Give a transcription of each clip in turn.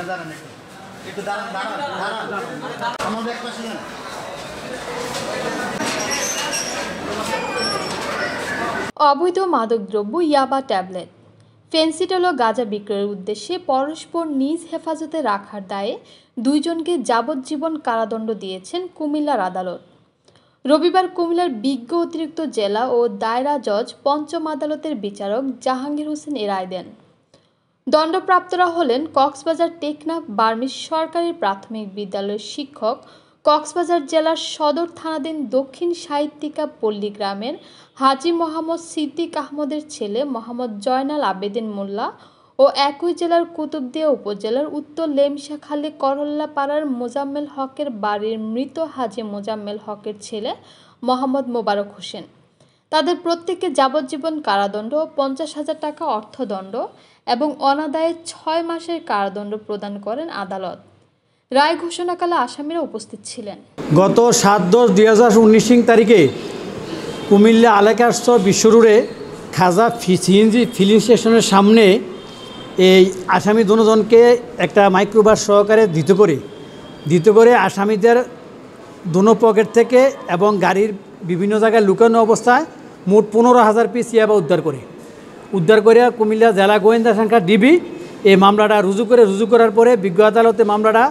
অবৈধ মাদকদ্রব্য ইয়াবা ট্যাবলেট ফেন্সিটল ও গাঁজা বিক্রয়ের উদ্দেশ্যে পরস্পর নিজ হেফাজতে রাখার দায়ে দুইজনকে যাবজ্জীবন কারাদণ্ড দিয়েছেন কুমিল্লার আদালত রবিবার কুমিল্লার বিজ্ঞ অতিরিক্ত জেলা ও দায়রা জজ পঞ্চম আদালতের বিচারক জাহাঙ্গীর হোসেন এ রায় দেন দণ্ডপ্রাপ্তরা হলেন কক্সবাজার টেকনাফ বার্মিস সরকারি প্রাথমিক বিদ্যালয়ের শিক্ষক কক্সবাজার জেলার সদর থানাধীন দক্ষিণ সাহিত্যিকা পল্লী গ্রামের হাজি মোহাম্মদ সিদ্দিক আহমদের ছেলে মোহাম্মদ জয়নাল আবেদিন মোল্লা ও একই জেলার কুতুবদিয়া উপজেলার উত্তর লেমশাখালী পাড়ার মোজাম্মেল হকের বাড়ির মৃত হাজি মোজাম্মেল হকের ছেলে মোহাম্মদ মোবারক হোসেন তাদের প্রত্যেককে যাবজ্জীবন কারাদণ্ড পঞ্চাশ হাজার টাকা অর্থদণ্ড এবং অনাদায়ে ছয় মাসের কারাদণ্ড প্রদান করেন আদালত রায় ঘোষণাকালে আসামিরা উপস্থিত ছিলেন গত সাত দশ দুই হাজার উনিশ তারিখে কুমিল্লা আলেকাস্ত বিশ্বরুড়ে খাজা সিএনজি ফিলিং স্টেশনের সামনে এই আসামি দুজনকে একটা মাইক্রোবাস সহকারে দিতে করে দিতে করে আসামিদের দুনো পকেট থেকে এবং গাড়ির বিভিন্ন জায়গায় লুকানো অবস্থায় মোট পনেরো হাজার পিস ইয়াবা উদ্ধার করে উদ্ধার করে কুমিল্লা জেলা গোয়েন্দা সংখ্যা ডিবি এই মামলাটা রুজু করে রুজু করার পরে বিজ্ঞ আদালতে মামলাটা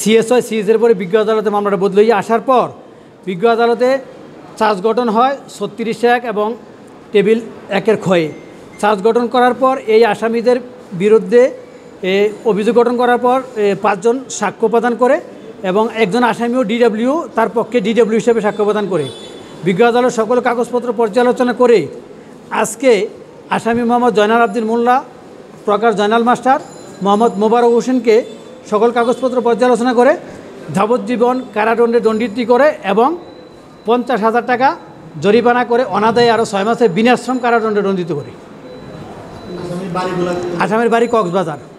সিএসওয়াই সিএসের পরে বিজ্ঞ আদালতে মামলাটা বদলে আসার পর বিজ্ঞ আদালতে চার্জ গঠন হয় ছত্রিশ এক এবং টেবিল একের ক্ষয়ে চার্জ গঠন করার পর এই আসামিদের বিরুদ্ধে অভিযোগ গঠন করার পর পাঁচজন সাক্ষ্য প্রদান করে এবং একজন আসামিও ডিডাব্লিউ তার পক্ষে ডিডাব্লিউ হিসেবে সাক্ষ্য প্রদান করে বিজ্ঞ আদালত সকল কাগজপত্র পর্যালোচনা করে আজকে আসামি মোহাম্মদ জয়নাল আব্দিন মোল্লা প্রকাশ জয়নাল মাস্টার মোহাম্মদ মোবারক হোসেনকে সকল কাগজপত্র পর্যালোচনা করে যাবজ্জীবন কারাদণ্ডে দণ্ডিত করে এবং পঞ্চাশ হাজার টাকা জরিমানা করে অনাদায় আরও ছয় মাসে বিনাশ্রম কারাদণ্ডে দণ্ডিত করে আসামের বাড়ি কক্সবাজার